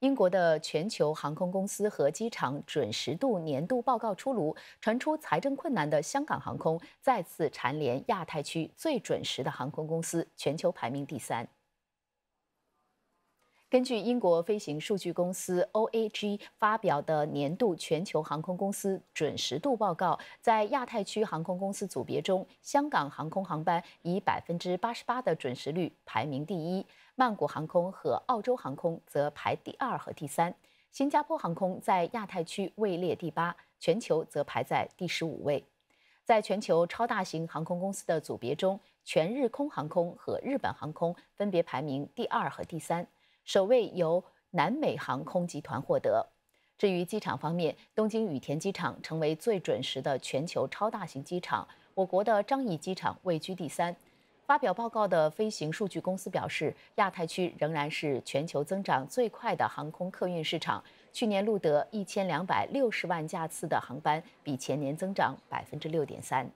英国的全球航空公司和机场准时度年度报告出炉，传出财政困难的香港航空再次蝉联亚太区最准时的航空公司，全球排名第三。根据英国飞行数据公司 OAG 发表的年度全球航空公司准时度报告，在亚太区航空公司组别中，香港航空航班以百分之八十八的准时率排名第一，曼谷航空和澳洲航空则排第二和第三，新加坡航空在亚太区位列第八，全球则排在第十五位。在全球超大型航空公司的组别中，全日空航空和日本航空分别排名第二和第三。首位由南美航空集团获得。至于机场方面，东京羽田机场成为最准时的全球超大型机场，我国的张宜机场位居第三。发表报告的飞行数据公司表示，亚太区仍然是全球增长最快的航空客运市场，去年录得一千两百六十万架次的航班，比前年增长百分之六点三。